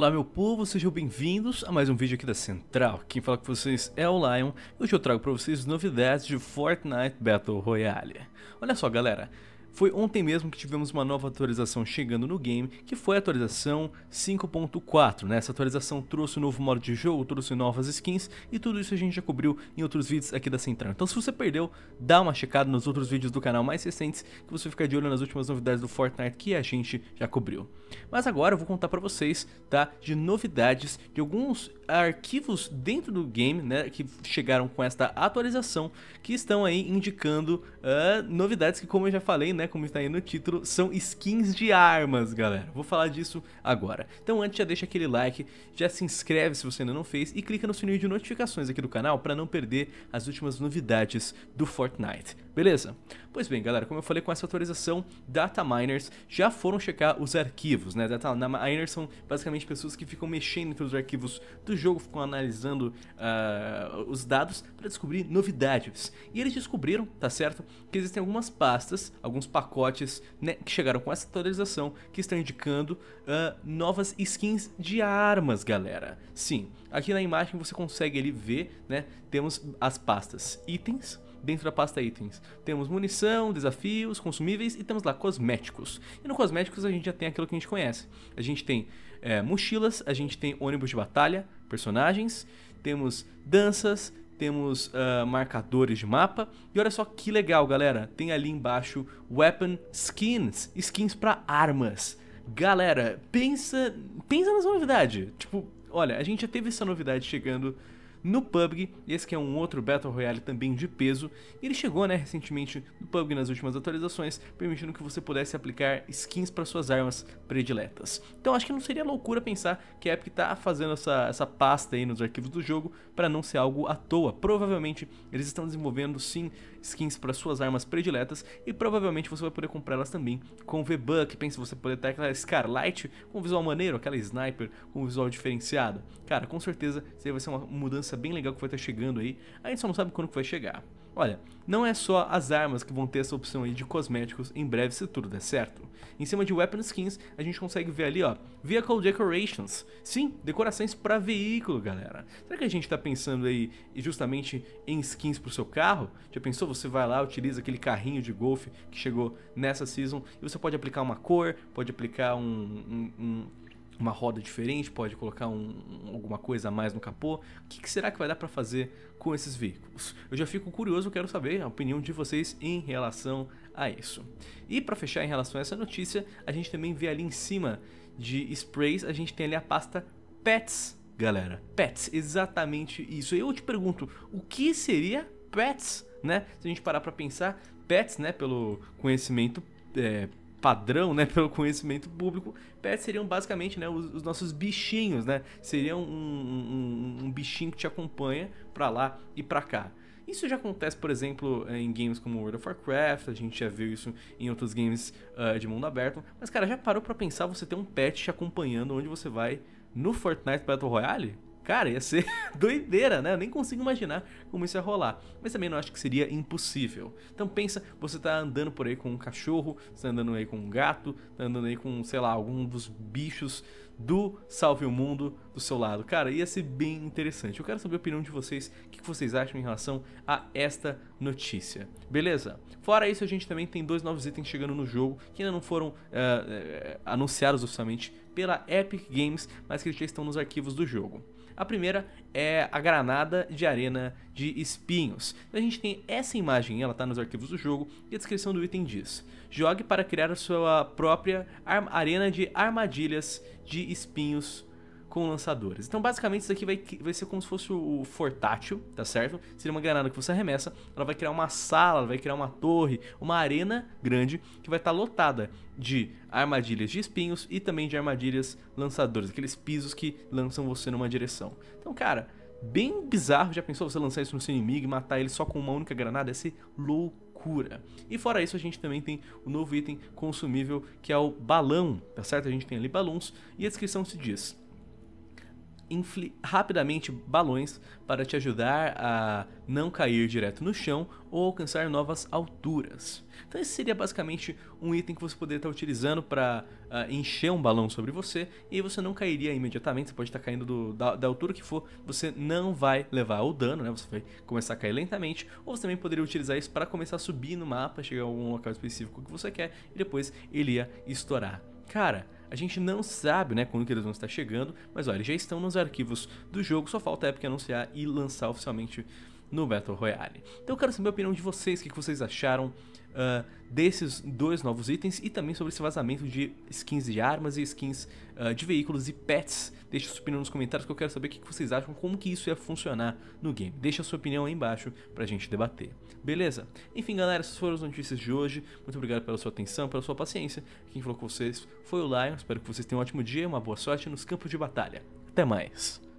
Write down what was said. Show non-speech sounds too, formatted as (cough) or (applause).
Olá meu povo, sejam bem-vindos a mais um vídeo aqui da Central. Quem fala com vocês é o Lion e hoje eu trago para vocês novidades de Fortnite Battle Royale. Olha só galera, foi ontem mesmo que tivemos uma nova atualização chegando no game, que foi a atualização 5.4. Né? Essa atualização trouxe um novo modo de jogo, trouxe novas skins e tudo isso a gente já cobriu em outros vídeos aqui da Central. Então se você perdeu, dá uma checada nos outros vídeos do canal mais recentes que você fica de olho nas últimas novidades do Fortnite que a gente já cobriu. Mas agora eu vou contar para vocês tá, de novidades de alguns arquivos dentro do game né, que chegaram com esta atualização que estão aí indicando uh, novidades que como eu já falei, né, né, como está aí no título, são skins de armas, galera. Vou falar disso agora. Então antes já deixa aquele like, já se inscreve se você ainda não fez e clica no sininho de notificações aqui do canal para não perder as últimas novidades do Fortnite. Beleza? Pois bem, galera, como eu falei com essa atualização, data miners já foram checar os arquivos, né? Data miners são basicamente pessoas que ficam mexendo os arquivos do jogo, ficam analisando uh, os dados para descobrir novidades. E eles descobriram, tá certo, que existem algumas pastas, alguns pacotes né, que chegaram com essa atualização que estão indicando uh, novas skins de armas, galera. Sim, aqui na imagem você consegue ali ver, né? Temos as pastas itens, dentro da pasta itens. Temos munição, desafios, consumíveis e temos lá cosméticos. E no cosméticos a gente já tem aquilo que a gente conhece. A gente tem é, mochilas, a gente tem ônibus de batalha, personagens, temos danças, temos uh, marcadores de mapa. E olha só que legal, galera. Tem ali embaixo Weapon Skins, skins para armas. Galera, pensa, pensa nessa novidade. Tipo, olha, a gente já teve essa novidade chegando no PUBG, esse que é um outro Battle Royale também de peso, ele chegou né, recentemente no PUBG nas últimas atualizações, permitindo que você pudesse aplicar skins para suas armas prediletas. Então acho que não seria loucura pensar que a Epic está fazendo essa, essa pasta aí nos arquivos do jogo para não ser algo à toa. Provavelmente eles estão desenvolvendo sim skins para suas armas prediletas e provavelmente você vai poder comprar elas também com V-Buck. Pensa você poder ter aquela Scarlight com visual maneiro, aquela Sniper com visual diferenciado. Cara, com certeza isso aí vai ser uma mudança bem legal que vai estar tá chegando aí. A gente só não sabe quando que vai chegar. Olha, não é só as armas que vão ter essa opção aí de cosméticos em breve se tudo der certo. Em cima de Weapon Skins, a gente consegue ver ali, ó, Vehicle Decorations. Sim, decorações para veículo, galera. Será que a gente tá pensando aí justamente em skins pro seu carro? Já pensou? Você vai lá, utiliza aquele carrinho de golfe que chegou nessa season e você pode aplicar uma cor, pode aplicar um, um, um uma roda diferente, pode colocar um, alguma coisa a mais no capô. O que, que será que vai dar para fazer com esses veículos? Eu já fico curioso, quero saber a opinião de vocês em relação a isso. E para fechar em relação a essa notícia, a gente também vê ali em cima de sprays, a gente tem ali a pasta Pets, galera. Pets, exatamente isso. Eu te pergunto, o que seria Pets? Né? Se a gente parar para pensar, Pets, né, pelo conhecimento é, padrão, né, (laughs) pelo conhecimento público, pets seriam basicamente né, os, os nossos bichinhos, né? Seria um, um, um bichinho que te acompanha para lá e para cá. Isso já acontece, por exemplo, eh, em games como World of Warcraft, a gente já viu isso em outros games uh, de mundo aberto. Mas, cara, já parou para pensar você ter um pet te acompanhando onde você vai no Fortnite Battle Royale? Cara, ia ser (laughs) doideira, né? Eu nem consigo imaginar como isso ia rolar. Mas também não acho que seria impossível. Então pensa, você tá andando por aí com um cachorro, você tá andando aí com um gato, tá andando aí com, sei lá, algum dos bichos do Salve o Mundo do seu lado. Cara, ia ser bem interessante. Eu quero saber a opinião de vocês, o que vocês acham em relação a esta notícia. Beleza? Fora isso, a gente também tem dois novos itens chegando no jogo que ainda não foram uh, anunciados oficialmente pela Epic Games, mas que já estão nos arquivos do jogo. A primeira é a granada de arena de espinhos. A gente tem essa imagem, ela está nos arquivos do jogo, e a descrição do item diz: Jogue para criar a sua própria arena de armadilhas de espinhos com lançadores. Então, basicamente, isso aqui vai, vai ser como se fosse o fortátil, tá certo? Seria uma granada que você arremessa, ela vai criar uma sala, vai criar uma torre, uma arena grande que vai estar tá lotada de armadilhas de espinhos e também de armadilhas lançadores, aqueles pisos que lançam você numa direção. Então, cara, bem bizarro. Já pensou você lançar isso no seu inimigo e matar ele só com uma única granada? Ia ser loucura. E fora isso, a gente também tem o novo item consumível que é o balão, tá certo? A gente tem ali balões e a descrição se diz infle rapidamente balões para te ajudar a não cair direto no chão ou alcançar novas alturas. Então esse seria basicamente um item que você poderia estar utilizando para uh, ah, encher um balão sobre você e você não cairia imediatamente, você pode estar caindo do, da, da, altura que for, você não vai levar o dano, né? você vai começar a cair lentamente, ou você também poderia utilizar isso para começar a subir no mapa, chegar a algum local específico que você quer e depois ele ia estourar. Cara, a gente não sabe né, quando que eles vão estar chegando, mas olha, eles já estão nos arquivos do jogo, só falta a Epic anunciar e lançar oficialmente no Battle Royale. Então eu quero saber a opinião de vocês, o que vocês acharam uh, desses dois novos itens e também sobre esse vazamento de skins de armas e skins uh, de veículos e pets. Deixa sua opinião nos comentários que eu quero saber o que vocês acham, como que isso ia funcionar no game. Deixa a sua opinião aí embaixo pra gente debater. Beleza? Enfim, galera, essas foram as notícias de hoje. Muito obrigado pela sua atenção, pela sua paciência. Quem falou com vocês foi o Lion. Espero que vocês tenham um ótimo dia, uma boa sorte nos campos de batalha. Até mais!